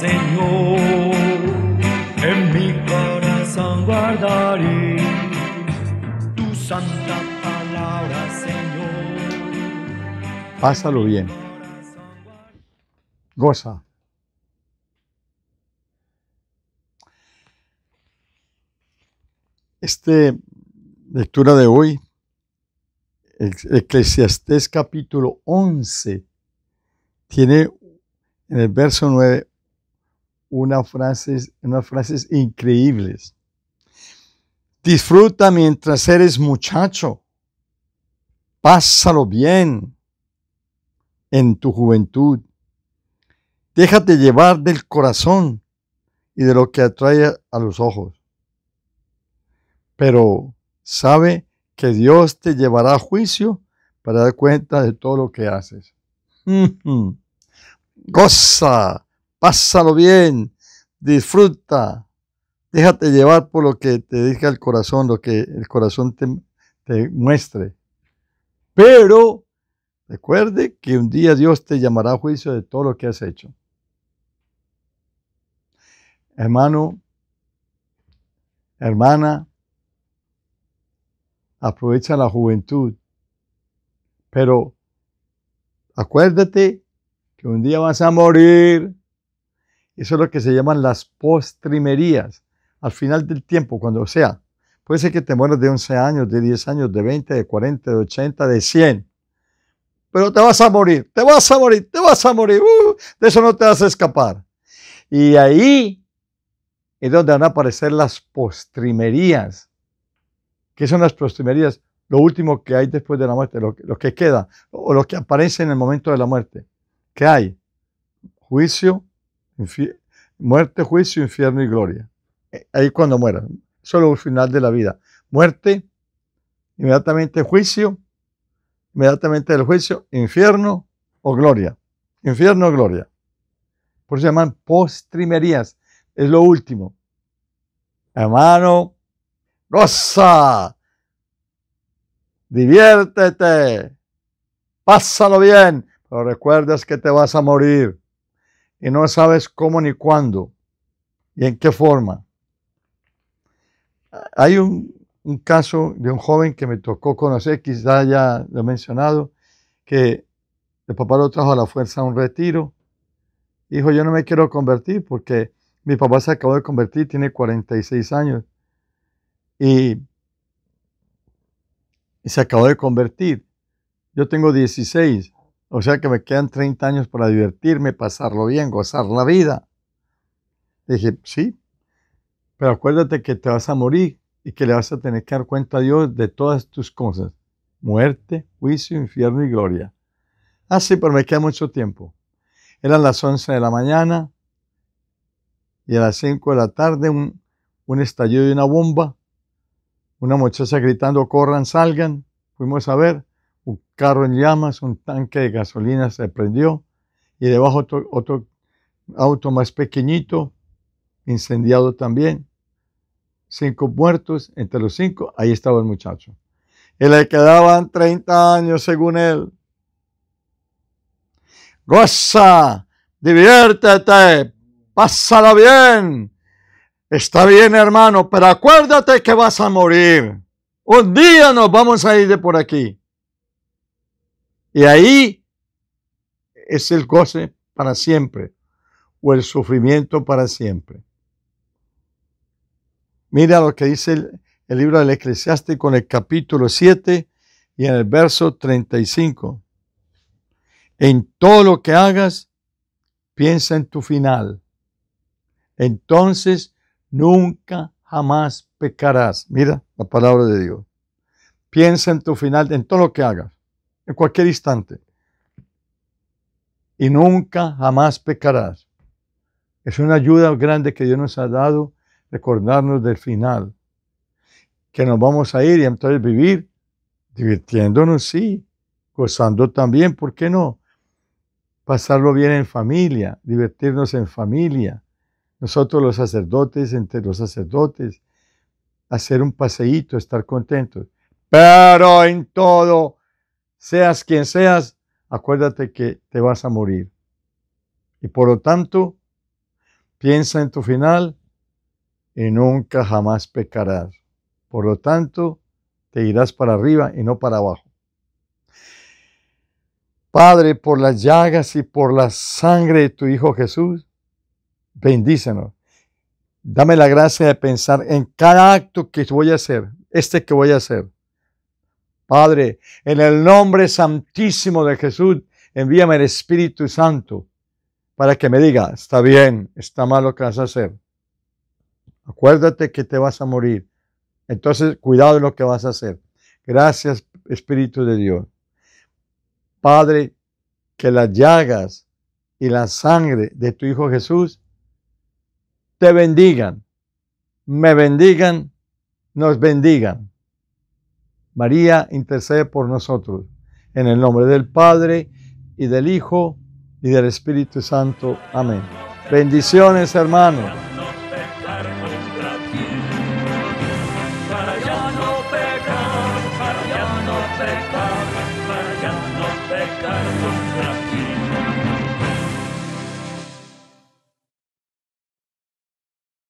Señor, en mi corazón guardaré tu santa palabra, Señor. Pásalo bien. Goza. Esta lectura de hoy, Eclesiastés capítulo 11, tiene en el verso 9 unas frases, unas frases increíbles. Disfruta mientras eres muchacho. Pásalo bien en tu juventud. Déjate llevar del corazón y de lo que atrae a los ojos. Pero sabe que Dios te llevará a juicio para dar cuenta de todo lo que haces. Goza Pásalo bien, disfruta, déjate llevar por lo que te diga el corazón, lo que el corazón te, te muestre. Pero recuerde que un día Dios te llamará a juicio de todo lo que has hecho. Hermano, hermana, aprovecha la juventud, pero acuérdate que un día vas a morir eso es lo que se llaman las postrimerías. Al final del tiempo, cuando sea, puede ser que te mueras de 11 años, de 10 años, de 20, de 40, de 80, de 100. Pero te vas a morir, te vas a morir, te vas a morir. Uh, de eso no te vas a escapar. Y ahí es donde van a aparecer las postrimerías. ¿Qué son las postrimerías? Lo último que hay después de la muerte, lo que queda, o lo que aparece en el momento de la muerte. ¿Qué hay? Juicio, muerte, juicio, infierno y gloria. Eh, ahí cuando muera. Solo el final de la vida. Muerte, inmediatamente juicio, inmediatamente el juicio, infierno o gloria. Infierno o gloria. Por eso se llaman postrimerías. Es lo último. Hermano, Rosa Diviértete. Pásalo bien. Pero recuerdas que te vas a morir y no sabes cómo ni cuándo y en qué forma. Hay un, caso de un joven que me tocó conocer, quizá ya lo he mencionado, que el papá lo trajo a la fuerza a un retiro. Dijo, yo no me quiero convertir porque mi papá se acabó de convertir, tiene 46 años. Y, se acabó de convertir. Yo tengo 16. O sea que me quedan 30 años para divertirme, pasarlo bien, gozar la vida. dije, sí, pero acuérdate que te vas a morir y que le vas a tener que dar cuenta a Dios de todas tus cosas. Muerte, juicio, infierno y gloria. Ah, sí, pero me queda mucho tiempo. Eran las 11 de la mañana y a las 5 de la tarde un, un estallido de una bomba. Una muchacha gritando, corran, salgan. Fuimos a ver un carro en llamas, un tanque de gasolina se prendió y debajo otro, auto más pequeñito, incendiado también. Cinco muertos, entre los cinco, ahí estaba el muchacho. Y le quedaban 30 años según él. Goza, diviértete, pásala bien. Está bien, hermano, pero acuérdate que vas a morir. Un día nos vamos a ir de por aquí. Y ahí es el goce para siempre o el sufrimiento para siempre. Mira lo que dice el, libro del Eclesiástico en el capítulo 7 y en el verso 35. En todo lo que hagas, piensa en tu final. Entonces nunca jamás pecarás. Mira la palabra de Dios. Piensa en tu final, en todo lo que hagas en cualquier instante. Y nunca jamás pecarás. Es una ayuda grande que Dios nos ha dado recordarnos del final, que nos vamos a ir y entonces vivir divirtiéndonos, sí, gozando también, ¿por qué no? Pasarlo bien en familia, divertirnos en familia. Nosotros los sacerdotes, entre los sacerdotes, hacer un paseíto, estar contentos. Pero en todo seas quien seas, acuérdate que te vas a morir. Y por lo tanto, piensa en tu final y nunca jamás pecarás. Por lo tanto, te irás para arriba y no para abajo. Padre, por las llagas y por la sangre de tu Hijo Jesús, bendícenos. Dame la gracia de pensar en cada acto que voy a hacer, este que voy a hacer, Padre, en el nombre santísimo de Jesús, envíame el Espíritu Santo para que me diga, está bien, está mal lo que vas a hacer. Acuérdate que te vas a morir. Entonces, cuidado en lo que vas a hacer. Gracias, Espíritu de Dios. Padre, que las llagas y la sangre de tu Hijo Jesús te bendigan, me bendigan, nos bendigan. María intercede por nosotros. En el nombre del Padre y del Hijo y del Espíritu Santo. Amén. Bendiciones, hermanos.